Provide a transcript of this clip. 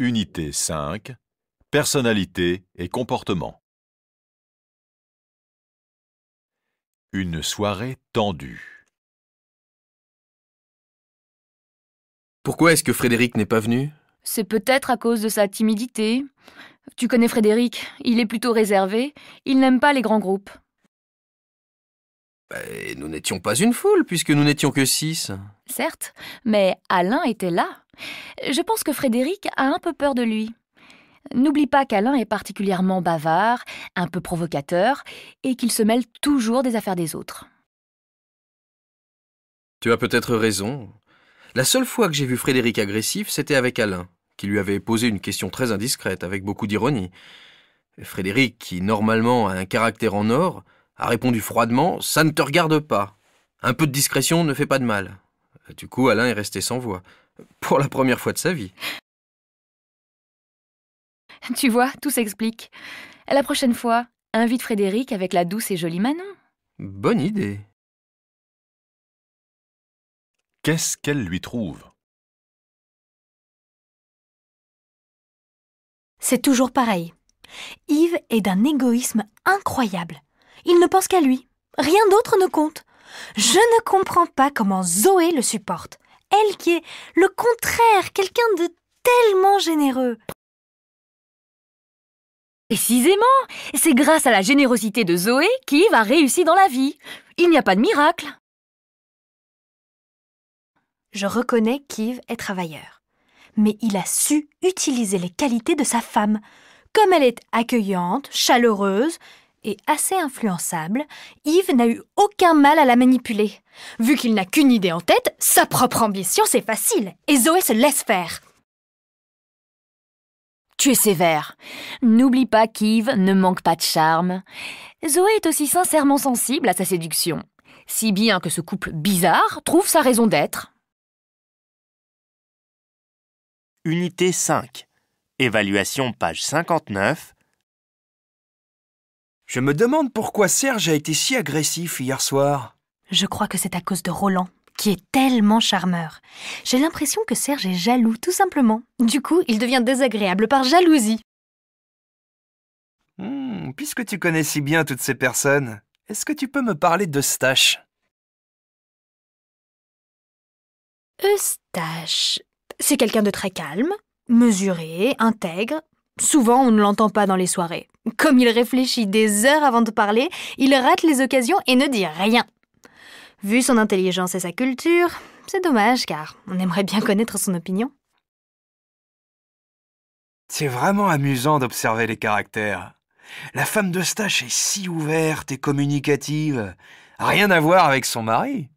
Unité 5 Personnalité et comportement Une soirée tendue Pourquoi est-ce que Frédéric n'est pas venu C'est peut-être à cause de sa timidité. Tu connais Frédéric, il est plutôt réservé, il n'aime pas les grands groupes. Bah, nous n'étions pas une foule, puisque nous n'étions que six. Certes, mais Alain était là. Je pense que Frédéric a un peu peur de lui. N'oublie pas qu'Alain est particulièrement bavard, un peu provocateur, et qu'il se mêle toujours des affaires des autres. Tu as peut-être raison. La seule fois que j'ai vu Frédéric agressif, c'était avec Alain, qui lui avait posé une question très indiscrète, avec beaucoup d'ironie. Frédéric, qui normalement a un caractère en or, a répondu froidement Ça ne te regarde pas. Un peu de discrétion ne fait pas de mal. Du coup, Alain est resté sans voix. Pour la première fois de sa vie. Tu vois, tout s'explique. La prochaine fois, invite Frédéric avec la douce et jolie Manon. Bonne idée. Qu'est-ce qu'elle lui trouve C'est toujours pareil. Yves est d'un égoïsme incroyable. Il ne pense qu'à lui. Rien d'autre ne compte. Je ne comprends pas comment Zoé le supporte elle qui est le contraire, quelqu'un de tellement généreux. Précisément, c'est grâce à la générosité de Zoé qu'Yves a réussi dans la vie. Il n'y a pas de miracle. Je reconnais qu'Yves est travailleur, mais il a su utiliser les qualités de sa femme, comme elle est accueillante, chaleureuse et assez influençable, Yves n'a eu aucun mal à la manipuler. Vu qu'il n'a qu'une idée en tête, sa propre ambition, c'est facile, et Zoé se laisse faire. Tu es sévère. N'oublie pas qu'Yves ne manque pas de charme. Zoé est aussi sincèrement sensible à sa séduction, si bien que ce couple bizarre trouve sa raison d'être. Unité 5. Évaluation page 59, je me demande pourquoi Serge a été si agressif hier soir. Je crois que c'est à cause de Roland, qui est tellement charmeur. J'ai l'impression que Serge est jaloux, tout simplement. Du coup, il devient désagréable par jalousie. Hmm, puisque tu connais si bien toutes ces personnes, est-ce que tu peux me parler d'Eustache Eustache, c'est quelqu'un de très calme, mesuré, intègre. Souvent, on ne l'entend pas dans les soirées. Comme il réfléchit des heures avant de parler, il rate les occasions et ne dit rien. Vu son intelligence et sa culture, c'est dommage car on aimerait bien connaître son opinion. C'est vraiment amusant d'observer les caractères. La femme de Stache est si ouverte et communicative. Rien à voir avec son mari.